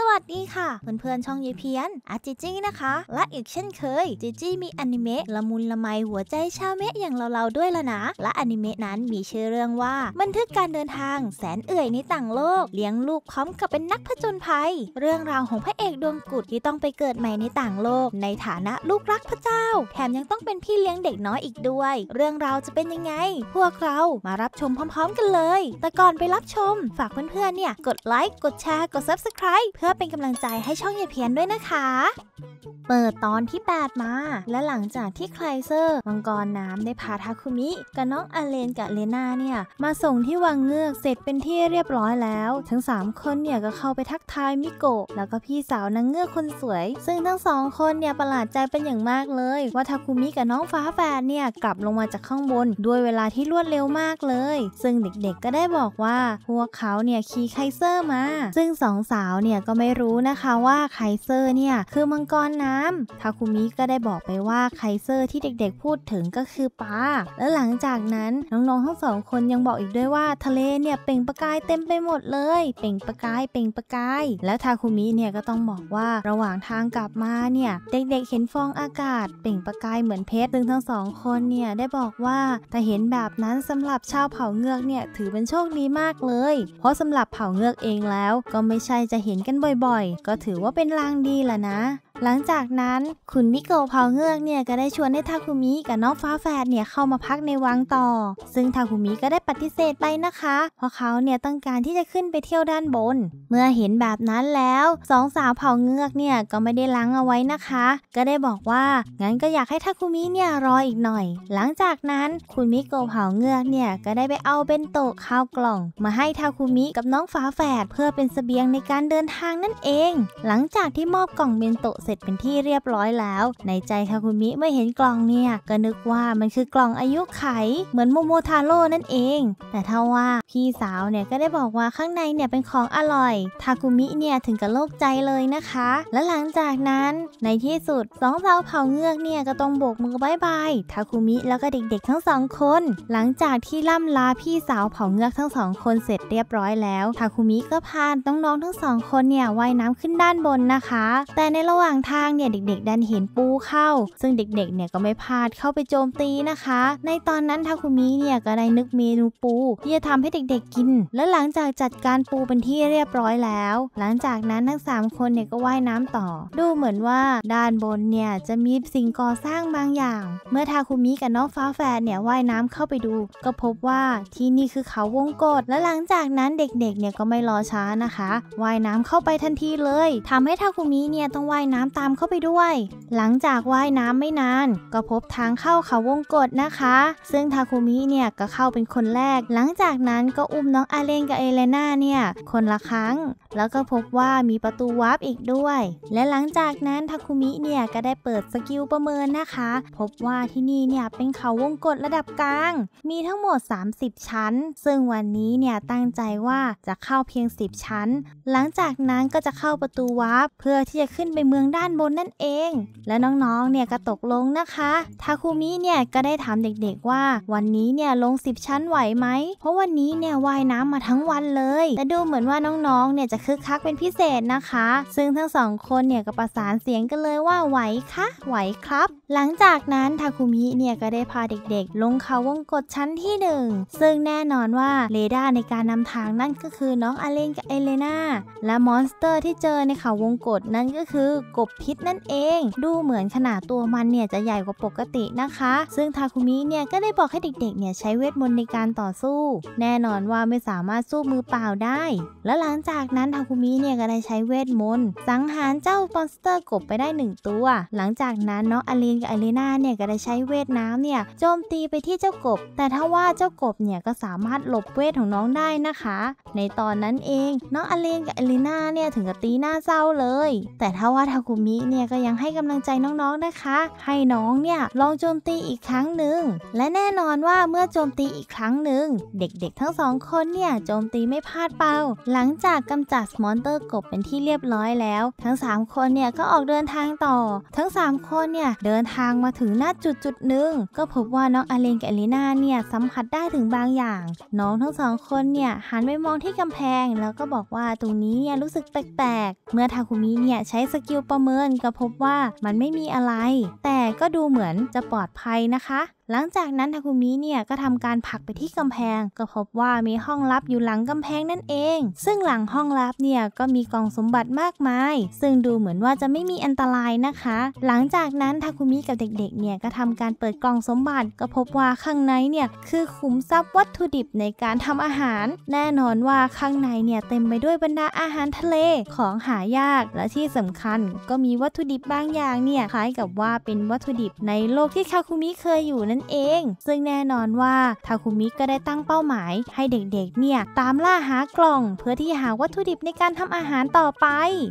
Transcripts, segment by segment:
สวัสดีค่ะเพื่อนๆช่องยีเพียนอาจิจี้นะคะและอีกเช่นเคยจิจี้มีอนิเมะละมุนละไมหัวใจชาวเมะอย่างเราๆด้วยละนะและอนิเมะนั้นมีชื่อเรื่องว่า บันทึกการเดินทางแสนเอื่อยในต่างโลก เลี้ยงลูกพร้อมกับเป็นนักผจญภัย เรื่องราวของพระเอกดวงกุดที่ต้องไปเกิดใหม่ในต่างโลก ในฐานะลูกรักพระเจ้าแถมยังต้องเป็นพี่เลี้ยงเด็กน้อยอีกด้วย เรื่องราวจะเป็นยังไง พวกเรามารับชมพร้อมๆ กันเลย แต่ก่อนไปรับชม ฝากเพื่อนๆเนี่ยกดไลค์กดแชร์กด subscribe เพื่อ็เป็นกำลังใจให้ช่องอย่าเพี้ยนด้วยนะคะ เปิดตอนที่ 8 มา และหลังจากที่ไคลเซอร์มังกรน้ำได้พาทาคุมิกับน้องอเลนกับเลนาเนี่ยมาส่งที่วังเงือกเสร็จเป็นที่เรียบร้อยแล้ว ทั้ง 3 คนเนี่ยก็เข้าไปทักทายมิโกะแล้วก็พี่สาวนางเงือกคนสวย ซึ่งทั้งสองคนเนี่ยประหลาดใจเป็นอย่างมากเลย ว่าทาคุมิกับน้องฟ้าแฝดเนี่ยกลับลงมาจากข้างบน ด้วยเวลาที่รวดเร็วมากเลย ซึ่งเด็กๆก็ได้บอกว่าพวกเขาเนี่ยขี่ไคลเซอร์มา ซึ่งสองสาวเนี่ยก็ไม่รู้นะคะว่าไคเซอร์เนี่ยคือมังกรน้ำทาคุมิก็ได้บอกไปว่าไคเซอร์ที่เด็ก ๆพูดถึงก็คือปลา และหลังจากนั้นน้องๆทั้งสองคนยังบอกอีกด้วยว่าทะเลเนี่ยเปล่งประกายเต็มไปหมดเลยเปล่งประกายเปล่งประกาย แล้วทาคุมิเนี่ยก็ต้องบอกว่าระหว่างทางกลับมาเนี่ยเด็กๆเห็นฟองอากาศเปล่งประกายเหมือนเพชรซึ่งทั้งสองคนเนี่ยได้บอกว่าแต่เห็นแบบนั้นสำหรับชาวเผ่าเงือกเนี่ยถือเป็นโชคดีมากเลย เพราะสำหรับเผ่าเงือกเองแล้วก็ไม่ใช่จะเห็นกันบ่อย ๆ ก็ถือว่าเป็นลางดีล่ะนะหลังจากนั้นคุณมิโกะเผาเงือกเนี่ยก็ได้ชวนให้ทาคุมิกับน้องฟ้าแฝดเนี่ยเข้ามาพักในวังต่อ ซึ่งทาคุมิก็ได้ปฏิเสธไปนะคะ เพราะเขาเนี่ยต้องการที่จะขึ้นไปเที่ยวด้านบน เมื่อเห็นแบบนั้นแล้วสองสาวเผาเงือกเนี่ยก็ไม่ได้ล้างเอาไว้นะคะ ก็ได้บอกว่า งั้นก็อยากให้ทาคุมิเนี่ยรออีกหน่อย หลังจากนั้นคุณมิโกะเผาเงือกเนี่ยก็ได้ไปเอาเบนโตะข้าวกล่อง มาให้ทาคุมิกับน้องฟ้าแฝดเพื่อเป็นสเสบียงในการเดินทางนั่นเอง หลังจากที่มอบกล่องเบนโตะเสร็จเป็นที่เรียบร้อยแล้ว ในใจคาคุมิเมื่อเห็นกล่องเนี่ยก็นึกว่ามันคือกล่องอายุไขเหมือนโมโมทาโร่นั่นเอง แต่ถ้าว่าพี่สาวเนี่ยก็ได้บอกว่าข้างในเนี่ยเป็นของอร่อยทาคุมิเนี่ยถึงกับโลกใจเลยนะคะ และหลังจากนั้นในที่สุดสองสาวเผาเงือกเนี่ยก็ต้องโบกมือบายบายทาคุมิแล้วก็เด็ก ๆ ทั้งสองคน หลังจากที่ล่ำลาพี่สาวเผาเงือกทั้งสองคนเสร็จเรียบร้อยแล้วทาคุมิก็พาน้องๆทั้งสองคนเนี่ยว่ายน้ำขึ้นด้านบนนะคะ แต่ในระหว่างางทางเนี่ยเด็ก ๆ ดันเห็นปูเข้า ซึ่งเด็กๆเนี่ยก็ไม่พลาดเข้าไปโจมตีนะคะ ในตอนนั้นทาคุมิเนี่ยก็ได้นึกเมนูปู ที่จะทำให้เด็กๆกิน และหลังจากจัดการปูเป็นที่เรียบร้อยแล้ว หลังจากนั้นทั้ง3คนเนี่ยก็ว่ายน้ำต่อ ดูเหมือนว่าด้านบนเนี่ยจะมีสิ่งก่อสร้างบางอย่าง เมื่อทาคุมิกับน้องฟ้าแฝดเนี่ยว่ายน้ำเข้าไปดู ก็พบว่าที่นี่คือเขาวงกฏและหลังจากนั้นเด็กๆเนี่ยก็ไม่รอช้านะคะว่ายน้ำเข้าไปทันทีเลย ทำให้ทาคุมิเนี่ยต้องว่ายน้ำตามเข้าไปด้วย หลังจากว่ายน้ำไม่นานก็พบทางเข้าเขาวงกฏนะคะ ซึ่งทาคุมิเนี่ยก็เข้าเป็นคนแรก หลังจากนั้นก็อุ้มน้องอาเลนกับเอเลน่าเนี่ยคนละครั้ง แล้วก็พบว่ามีประตูวาร์ปอีกด้วย และหลังจากนั้นทาคุมิเนี่ยก็ได้เปิดสกิลประเมินนะคะ พบว่าที่นี่เนี่ยเป็นเขาวงกฏระดับกลาง มีทั้งหมด 30 ชั้น ซึ่งวันนี้เนี่ยตั้งใจว่าจะเข้าเพียง 10 ชั้น หลังจากนั้นก็จะเข้าประตูวาร์ปเพื่อที่จะขึ้นไปเมืองด้ด้านบนนั่นเอง และน้องๆ เนี่ยก็ตกลงนะคะ ทาคุมิเนี่ยก็ได้ถามเด็กๆว่า วันนี้เนี่ยลง10ชั้นไหวไหมเพราะวันนี้เนี่ยว่ายน้ำมาทั้งวันเลย และดูเหมือนว่าน้องๆ เนี่ยจะคึกคักเป็นพิเศษนะคะ ซึ่งทั้งสองคนเนี่ยก็ประสานเสียงกันเลยว่าไหวคะ ไหวครับ หลังจากนั้นทาคุมิเนี่ยก็ได้พาเด็กๆ ลงเขาวงกดชั้นที่ 1 ซึ่งแน่นอนว่าเรดาร์ในการนำทางนั่นก็คือน้องอเลนกับเอเลนาและมอนสเตอร์ที่เจอในเขาวงกดนั่นก็คือกบบพิษนั่นเองดูเหมือนขนาดตัวมันเนี่ยจะใหญ่กว่าปกตินะคะ ซึ่งทาคุมิเนี่ย ก็ได้บอกให้เด็กๆเนี่ยใช้เวทมนต์ในการต่อสู้ แน่นอนว่าไม่สามารถสู้มือเปล่าได้ และหลังจากนั้นทาคุมิเนี่ย ก็ได้ใช้เวทมนต์ สังหารเจ้ามอนสเตอร์กบไปได้1ตัว หลังจากนั้นน้องอลีนกับอลินาเนี่ยก็ได้ใช้เวทน้ำเนี่ยโจมตีไปที่เจ้ากบแต่ถ้าว่าเจ้ากบเนี่ยก็สามารถหลบเวทของน้องได้นะคะในตอนนั้นเองน้องอลีนกับอลินาเนี่ยถึงกับตีหน้าเศร้าเลยแต่ถ้าว่าทาคุมิเนี่ยก็ยังให้กำลังใจน้องๆนะคะ ให้น้องเนี่ยลองโจมตีอีกครั้งหนึ่งและแน่นอนว่าเมื่อโจมตีอีกครั้งหนึ่งเด็กๆ ทั้งสองคนเนี่ยโจมตีไม่พลาดเป้าหลังจากกำจัดมอนเตอร์กบเป็นที่เรียบร้อยแล้ว ทั้ง 3 คนเนี่ยก็ออกเดินทางต่อ ทั้ง 3 คนเนี่ยเดินทางมาถึงหน้าจุดจุดหนึ่งก็พบว่าน้องอเลนกับอลิน่าเนี่ยสัมผัสได้ถึงบางอย่างน้องทั้งสองคนเนี่ยหันไปมองที่กำแพง แล้วก็บอกว่าตรงนี้เนี่ยรู้สึกแปลกๆ เมื่อทาคุมิเนี่ยใช้สกิลประเมินก็พบว่ามันไม่มีอะไร แต่ก็ดูเหมือนจะปลอดภัยนะคะหลังจากนั้นทาคุมิเนี่ยก็ทำการผลักไปที่กำแพง ก็พบว่ามีห้องลับอยู่หลังกำแพงนั่นเอง ซึ่งหลังห้องลับเนี่ยก็มีกองสมบัติมากมายซึ่งดูเหมือนว่าจะไม่มีอันตรายนะคะ หลังจากนั้นทาคุมิกับเด็กๆเนี่ยก็ทำการเปิดกล่องสมบัติ ก็พบว่าข้างในเนี่ยคือขุมทรัพย์วัตถุดิบในการทำอาหาร แน่นอนว่าข้างในเนี่ยเต็มไปด้วยบรรดาอาหารทะเลของหายาก และที่สำคัญ ก็มีวัตถุดิบบางอย่างเนี่ยคล้ายกับว่าเป็นวัตถุดิบในโลกที่คาคุมิเคยอยู่นั่นนเอง ซึ่งแน่นอนว่าทาคุมิก็ได้ตั้งเป้าหมาย ให้เด็กๆเนี่ยตามล่าหากล่อง เพื่อที่หาวัตถุดิบในการทำอาหารต่อไป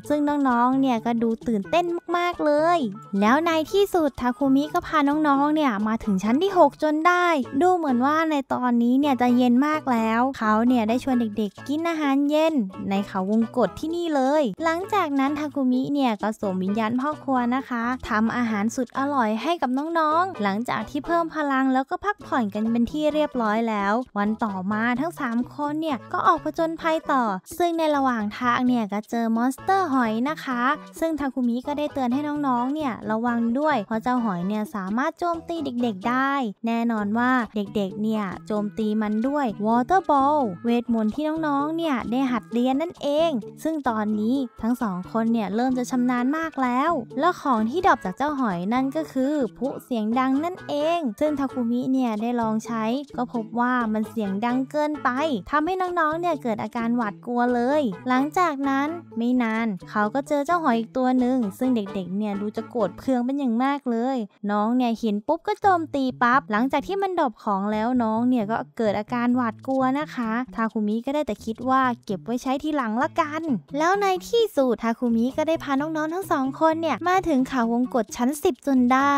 ซึ่งน้องๆเนี่ยก็ดูตื่นเต้นมากๆเลย แล้วในที่สุดทาคุมิก็พาน้องๆเนี่ยมาถึงชั้นที่6จนได้ดูเหมือนว่าในตอนนี้เนี่ยจะเย็นมากแล้ว เขาเนี่ยได้ชวนเด็กๆกินอาหารเย็น ในเขาวงกฏที่นี่เลย หลังจากนั้นทาคุมิเนี่ยก็สมวิญญาณพ่อครัวนะคะ ทำอาหารสุดอร่อยให้กับน้องๆ หลังจากที่เพิ่มพพลังแล้วก็พักผ่อนกันเป็นที่เรียบร้อยแล้ว วันต่อมาทั้ง 3 คนเนี่ยก็ออกผจญภัยต่อ ซึ่งในระหว่างทางเนี่ยก็เจอมอนสเตอร์หอยนะคะ ซึ่งทาคุมิก็ได้เตือนให้น้องๆเนี่ยระวังด้วย เพราะเจ้าหอยเนี่ยสามารถโจมตีเด็กๆได้ แน่นอนว่าเด็กๆเนี่ยโจมตีมันด้วยวอเตอร์บอลเวทมนต์ที่น้องๆเนี่ยได้หัดเรียนนั่นเอง ซึ่งตอนนี้ทั้งสองคนเนี่ยเริ่มจะชำนาญมากแล้ว และของที่ดรอปจากเจ้าหอยนั่นก็คือผู้เสียงดังนั่นเองซึ่งซึ่งทาคุมิเนี่ยได้ลองใช้ก็พบว่ามันเสียงดังเกินไป ทำให้น้องๆเนี่ยเกิดอาการหวาดกลัวเลย หลังจากนั้นไม่นาน เขาก็เจอเจ้าหอยอีกตัวหนึ่ง ซึ่งเด็ก ๆ เนี่ยดูจะโกรธเพืองเป็นอย่างมากเลย น้องเนี่ยเห็นปุ๊บก็โจมตีปั๊บ หลังจากที่มันดบของแล้วน้องเนี่ยก็เกิดอาการหวาดกลัวนะคะทาคุมิก็ได้แต่คิดว่าเก็บไว้ใช้ทีหลังละกัน แล้วในที่สุดทาคุมิก็ได้พาน้องๆ ทั้งสองคนเนี่ยมาถึงเขาวงกฏชั้น10จนได้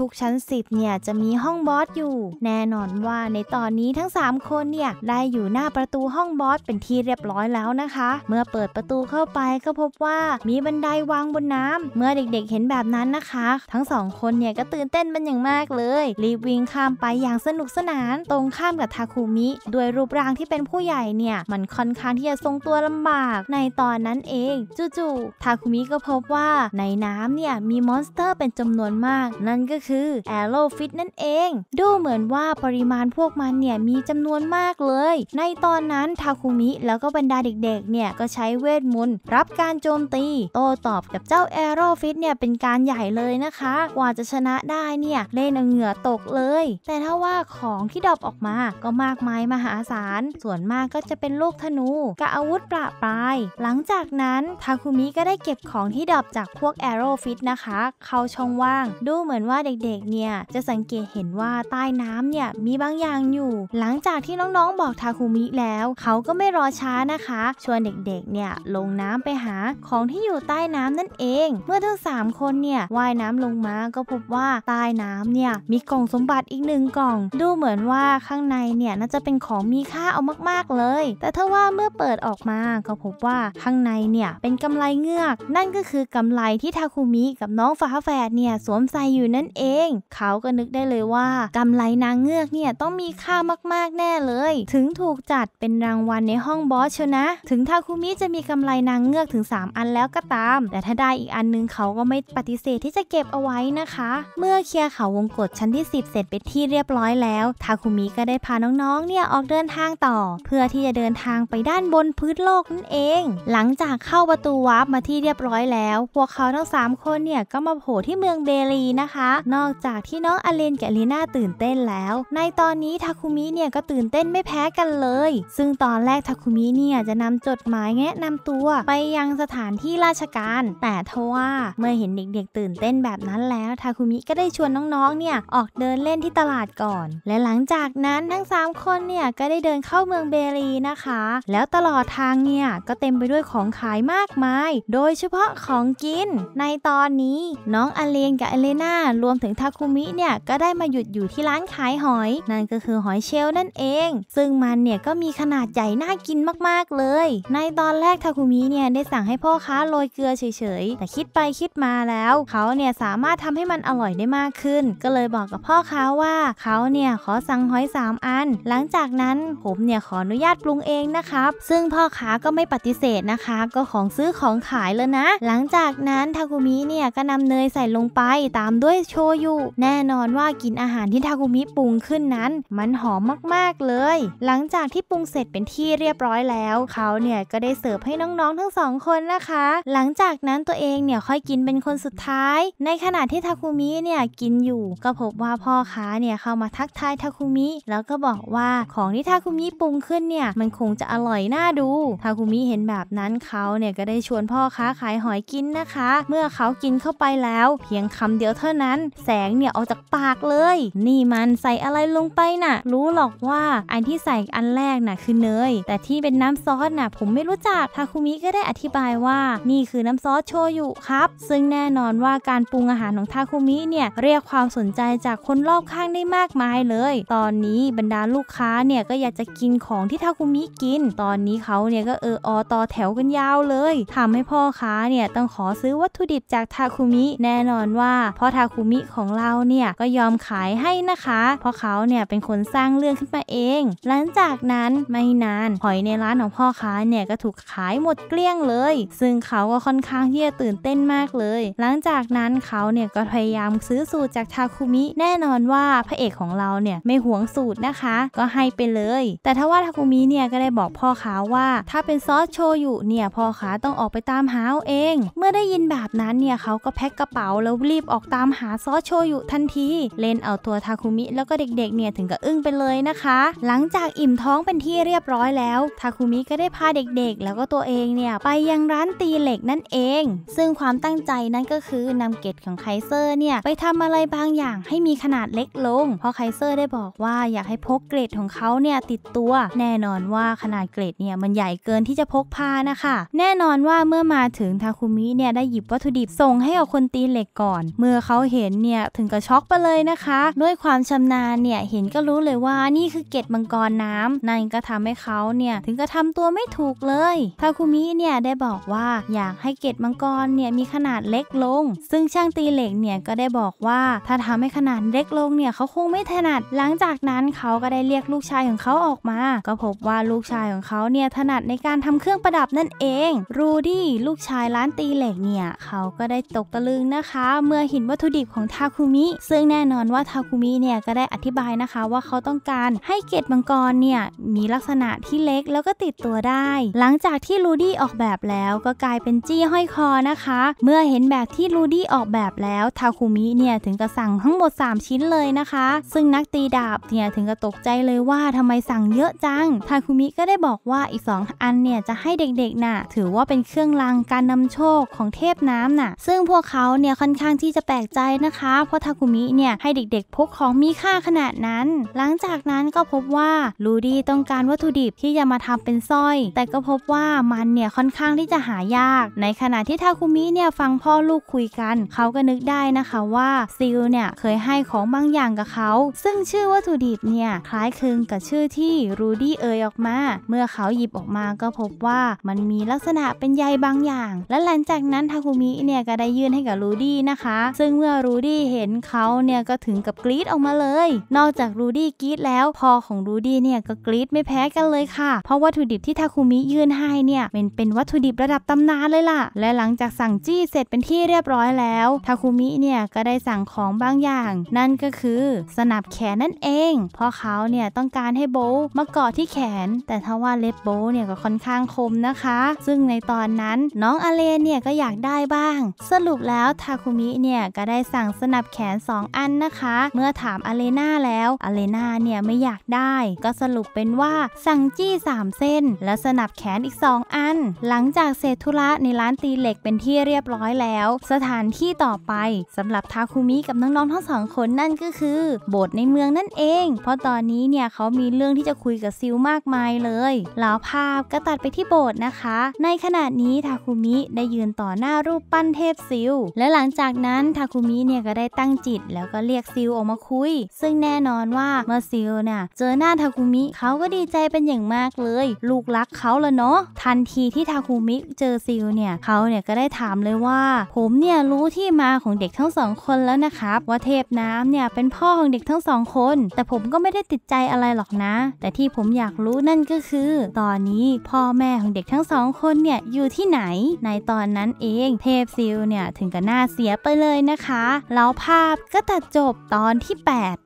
ทุกๆชั้น10เนี่ยจะมีห้อง้องบอสอยู่ แน่นอนว่าในตอนนี้ทั้ง 3 คนเนี่ยได้อยู่หน้าประตูห้องบอสเป็นที่เรียบร้อยแล้วนะคะ เมื่อเปิดประตูเข้าไปก็พบว่ามีบันไดวางบนน้ำ เมื่อเด็กๆเห็นแบบนั้นนะคะ ทั้งสองคนเนี่ย ก็ตื่นเต้นเป็นอย่างมากเลย รีบวิ่งข้ามไปอย่างสนุกสนานตรงข้ามกับทาคุมิด้วยรูปร่างที่เป็นผู้ใหญ่เนี่ยมันค่อนข้างที่จะทรงตัวลำบาก ในตอนนั้นเองจู่ๆทาคุมิก็พบว่าในน้ำเนี่ยมีมอนสเตอร์เป็นจำนวนมากนั่นก็คือแอโรฟิตนั่นเองดูเหมือนว่าปริมาณพวกมันเนี่ยมีจำนวนมากเลย ในตอนนั้นทาคุมิแล้วก็บรรดาเด็กๆเนี่ยก็ใช้เวทมนต์รับการโจมตี โต้ตอบกับเจ้าแอโรฟิตเนี่ยเป็นการใหญ่เลยนะคะ กว่าจะชนะได้เนี่ยเล่นเหงื่อตกเลย แต่ถ้าว่าของที่ดรอปออกมาก็มากมายมหาศาล ส่วนมากก็จะเป็นลูกธนูกับอาวุธปราปลาย หลังจากนั้นทาคุมิก็ได้เก็บของที่ดรอปจากพวกแอโรฟิตนะคะเข้าช่องว่าง ดูเหมือนว่าเด็กๆเนี่ยจะสังเกตเห็นห็นว่าใต้น้ำเนี่ยมีบางอย่างอยู่ หลังจากที่น้องๆบอกทาคุมิแล้ว เขาก็ไม่รอช้านะคะ ชวนเด็กๆ เนี่ยลงน้ำไปหาของที่อยู่ใต้น้ำนั่นเอง เมื่อทั้ง3คนเนี่ยว่ายน้ำลงมา ก็พบว่าใต้น้ำเนี่ยมีกล่องสมบัติอีกหนึ่งกล่อง ดูเหมือนว่าข้างในเนี่ยน่าจะเป็นของมีค่าเอามากๆเลย แต่ถ้าว่าเมื่อเปิดออกมาก็พบว่าข้างในเนี่ยเป็นกำไรเงือก นั่นก็คือกำไรที่ทาคุมิกับน้องฟ้าแฝดเนี่ยสวมใส่อยู่นั่นเอง เขาก็นึกได้เลยว่ากำไรนางเงือกเนี่ยต้องมีค่ามากๆแน่เลย ถึงถูกจัดเป็นรางวัลในห้องบอสเชนะ ถึงทาคุมิจะมีกำไรนางเงือกถึง 3 อันแล้วก็ตาม แต่ถ้าได้อีกอันนึง เขาก็ไม่ปฏิเสธที่จะเก็บเอาไว้นะคะ เมื่อเคลียร์เขาวงกฏชั้นที่ 10 เสร็จเป็นที่เรียบร้อยแล้วทาคุมิก็ได้พาน้องๆ เนี่ยออกเดินทางต่อ เพื่อที่จะเดินทางไปด้านบนพื้นโลกนั่นเอง หลังจากเข้าประตูวาร์ปมาที่เรียบร้อยแล้วพวกเขาทั้ง3คนเนี่ยก็มาโผล่ที่เมืองเบลีนะคะนอกจากที่น้องอเลนกับลนี้น่าตื่นเต้นแล้ว ในตอนนี้ทาคุมิเนี่ยก็ตื่นเต้นไม่แพ้กันเลย ซึ่งตอนแรกทาคุมิเนี่ยจะนำจดหมายแนะนำตัวไปยังสถานที่ราชการ แต่ทว่าเมื่อเห็นเด็กๆ ตื่นเต้นแบบนั้นแล้วทาคุมิก็ได้ชวนน้องๆเนี่ยออกเดินเล่นที่ตลาดก่อน และหลังจากนั้นทั้ง3คนเนี่ยก็ได้เดินเข้าเมืองเบรีนะคะ แล้วตลอดทางเนี่ยก็เต็มไปด้วยของขายมากมาย โดยเฉพาะของกิน ในตอนนี้น้องอเลนกับอเลนารวมถึงทาคุมิเนี่ยก็ได้มาหยุดอยู่ที่ร้านขายหอย นั่นก็คือหอยเชลนั่นเอง ซึ่งมันเนี่ยก็มีขนาดใหญ่น่ากินมากๆเลย ในตอนแรกทาคุมิเนี่ยได้สั่งให้พ่อค้าโรยเกลือเฉยๆ แต่คิดไปคิดมาแล้ว เขาเนี่ยสามารถทำให้มันอร่อยได้มากขึ้น ก็เลยบอกกับพ่อค้าว่าเขาเนี่ยขอสั่งหอย3อัน หลังจากนั้นผมเนี่ยขออนุญาตปรุงเองนะครับ ซึ่งพ่อค้าก็ไม่ปฏิเสธนะคะก็ของซื้อของขายเลยนะ หลังจากนั้นทาคุมิเนี่ยก็นำเนยใส่ลงไปตามด้วยโชยุ แน่นอนว่ากินอาหารที่ทาคุมิปรุงขึ้นนั้นมันหอมมากๆเลย หลังจากที่ปรุงเสร็จเป็นที่เรียบร้อยแล้วเขาเนี่ยก็ได้เสิร์ฟให้น้องๆทั้งสองคนนะคะ หลังจากนั้นตัวเองเนี่ยค่อยกินเป็นคนสุดท้าย ในขณะที่ทาคุมิเนี่ยกินอยู่ก็พบว่าพ่อค้าเนี่ยเข้ามาทักทายทาคุมิแล้วก็บอกว่าของที่ทาคุมิปรุงขึ้นเนี่ยมันคงจะอร่อยน่าดูทาคุมิเห็นแบบนั้นเขาเนี่ยก็ได้ชวนพ่อค้าขายหอยกินนะคะ เมื่อเขากินเข้าไปแล้วเพียงคำเดียวเท่านั้น แสงเนี่ยออกจากปากเลยนี่มันใส่อะไรลงไปน่ะรู้หรอกว่าอันที่ใส่อันแรกน่ะคือเนย แต่ที่เป็นน้ำซอสน่ะผมไม่รู้จักทาคุมิก็ได้อธิบายว่า นี่คือน้ำซอสโชยุครับ ซึ่งแน่นอนว่าการปรุงอาหารของทาคุมิเนี่ยเรียกความสนใจจากคนรอบข้างได้มากมายเลย ตอนนี้บรรดาลูกค้าเนี่ยก็อยากจะกินของที่ทาคุมิกิน ตอนนี้เขาเนี่ยก็เอออต่อแถวกันยาวเลย ทำให้พ่อค้าเนี่ยต้องขอซื้อวัตถุดิบจากทาคุมิแน่นอนว่าพ่อทาคุมิของเราเนี่ยก็ยอมขายายให้นะคะเพราะเขาเนี่ยเป็นคนสร้างเรื่องขึ้นมาเอง หลังจากนั้นไม่นานหอยในร้านของพ่อค้าเนี่ยก็ถูกขายหมดเกลี้ยงเลย ซึ่งเขาก็ค่อนข้างที่จะตื่นเต้นมากเลย หลังจากนั้นเขาเนี่ยก็พยายามซื้อสูตรจากทาคุมิ แน่นอนว่าพระเอกของเราเนี่ยไม่หวงสูตรนะคะ ก็ให้ไปเลย แต่ถ้าว่าทาคุมิเนี่ยก็ได้บอกพ่อค้าว่าถ้าเป็นซอสโชยุเนี่ยพ่อค้าต้องออกไปตามหาเอง เมื่อได้ยินแบบนั้นเนี่ยเขาก็แพ็คกระเป๋าแล้วรีบออกตามหาซอสโชยุทันที เลนเอาเอาตัวทาคุมิแล้วก็เด็กๆเนี่ยถึงกับอึ้งไปเลยนะคะ หลังจากอิ่มท้องเป็นที่เรียบร้อยแล้ว ทาคุมิก็ได้พาเด็กๆ แล้วก็ตัวเองเนี่ยไปยังร้านตีเหล็กนั่นเอง ซึ่งความตั้งใจนั้นก็คือนำเกตของไคเซอร์เนี่ยไปทำอะไรบางอย่าง ให้มีขนาดเล็กลง เพราะไคเซอร์ได้บอกว่าอยากให้พกเกรดของเขาเนี่ยติดตัว แน่นอนว่าขนาดเกรดเนี่ยมันใหญ่เกินที่จะพกพานะคะ แน่นอนว่าเมื่อมาถึงทาคุมิเนี่ยได้หยิบวัตถุดิบส่งให้กับคนตีเหล็กก่อน เมื่อเขาเห็นเนี่ยถึงกับช็อกไปเลยนะคะด้วยความชำนาญเนี่ยเห็นก็รู้เลยว่านี่คือเกตมังกรน้ำนั่นก็ทำให้เขาเนี่ยถึงกับทาตัวไม่ถูกเลยทาคุมิเนี่ยได้บอกว่าอยากให้เกตมังกรเนี่ยมีขนาดเล็กลง ซึ่งช่างตีเหล็กเนี่ยก็ได้บอกว่าถ้าทำให้ขนาดเล็กลงเนี่ยเขาคงไม่ถนัดหลังจากนั้นเขาก็ได้เรียกลูกชายของเขาออกมา ก็พบว่าลูกชายของเขาเนี่ยถนัดในการทำเครื่องประดับนั่นเอง รูดี้ลูกชายร้านตีเหล็กเนี่ยเขาก็ได้ตกตะลึงนะคะ เมื่อเห็นวัตถุดิบของทาคุมิ ซึ่งแน่นอนว่าว่าทาคุมิเนี่ยก็ได้อธิบายนะคะว่าเขาต้องการให้เกตมังกรเนี่ยมีลักษณะที่เล็กแล้วก็ติดตัวได้หลังจากที่ลูดี้ออกแบบแล้วก็กลายเป็นจี้ห้อยคอนะคะเมื่อเห็นแบบที่ลูดี้ออกแบบแล้วทาคุมิเนี่ยถึงกับสั่งทั้งหมด3 ชิ้นเลยนะคะ ซึ่งนักตีดาบเนี่ยถึงกับตกใจเลยว่าทำไมสั่งเยอะจังทาคุมิก็ได้บอกว่าอีก2 อันเนี่ยจะให้เด็กๆน่ะถือว่าเป็นเครื่องรางการนำโชคของเทพน้ำน่ะซึ่งพวกเขาเนี่ยค่อนข้างที่จะแปลกใจนะคะเพราะทาคุมิเนี่ยให้เด็กด็กๆพกของมีค่าขนาดนั้น หลังจากนั้นก็พบว่าลูดี้ต้องการวัตถุดิบที่จะมาทำเป็นสร้อย แต่ก็พบว่ามันเนี่ยค่อนข้างที่จะหายาก ในขณะที่ทาคุมิเนี่ยฟังพ่อลูกคุยกันเขาก็นึกได้นะคะว่าซิลเนี่ยเคยให้ของบางอย่างกับเขา ซึ่งชื่อวัตถุดิบเนี่ยคล้ายคลึงกับชื่อที่รูดี้เอ่ยออกมา เมื่อเขาหยิบออกมาก็พบว่ามันมีลักษณะเป็นใยบางอย่าง และหลังจากนั้นทาคุมิเนี่ยก็ได้ยื่นให้กับรูดี้นะคะ ซึ่งเมื่อรูดี้เห็นเขาเนี่ยก็ถึงกับกรีดออกมาเลย นอกจากรูดี้กรีดแล้วพอของรูดี้เนี่ยก็กรีดไม่แพ้กันเลยค่ะเพราะวัตถุดิบที่ทาคุมิยื่นให้เนี่ยเป็นเป็นวัตถุดิบระดับตำนานเลยล่ะ และหลังจากสั่งจี้เสร็จเป็นที่เรียบร้อยแล้วทาคุมิเนี่ยก็ได้สั่งของบางอย่างนั่นก็คือ สนับแขนนั่นเองเพราะเขาเนี่ยต้องการให้โบมาเกาะที่แขน แต่ทว่าเล็บโบเนี่ยก็ค่อนข้างคมนะคะ ซึ่งในตอนนั้นน้องอเลเนี่ยก็อยากได้บ้างสรุปแล้วทาคุมิเนี่ยก็ได้สั่งสนับแขน2 อันนะคะเมื่อถามอเลนาแล้วอเลนาเนี่ยไม่อยากได้ ก็สรุปเป็นว่าสั่งจี้ 3 เส้น และสนับแขนอีก 2 อัน หลังจากเสร็จธุระในร้านตีเหล็กเป็นที่เรียบร้อยแล้ว สถานที่ต่อไปสำหรับทาคุมิกับน้อง ๆ ทั้งสองคนนั่นก็คือ โบสถ์ในเมืองนั่นเอง เพราะตอนนี้เนี่ยเขามีเรื่องที่จะคุยกับซิลมากมายเลยแล้วภาพก็ตัดไปที่โบสถ์นะคะ ในขณะนี้ทาคุมิได้ยืนต่อหน้ารูปปั้นเทพซิลและหลังจากนั้นทาคุมิเนี่ยก็ได้ตั้งจิตแล้วก็เรียกซิซิลออกมาคุย ซึ่งแน่นอนว่าเมอร์ซิลเนี่ยเจอหน้าทาคุมิเขาก็ดีใจเป็นอย่างมากเลย ลูกรักเขาละเนาะทันทีที่ทาคุมิเจอซิลเนี่ยเขาเนี่ยก็ได้ถามเลยว่า ผมเนี่ยรู้ที่มาของเด็กทั้งสองคนแล้วนะครับว่าเทพน้ำเนี่ยเป็นพ่อของเด็กทั้งสองคน แต่ผมก็ไม่ได้ติดใจอะไรหรอกนะ แต่ที่ผมอยากรู้นั่นก็คือตอนนี้พ่อแม่ของเด็กทั้งสองคนเนี่ยอยู่ที่ไหนในตอนนั้นเองเทพซิลเนี่ยถึงกับหน้าเสียไปเลยนะคะแล้วภาพก็ตัดจบตอนที่ 8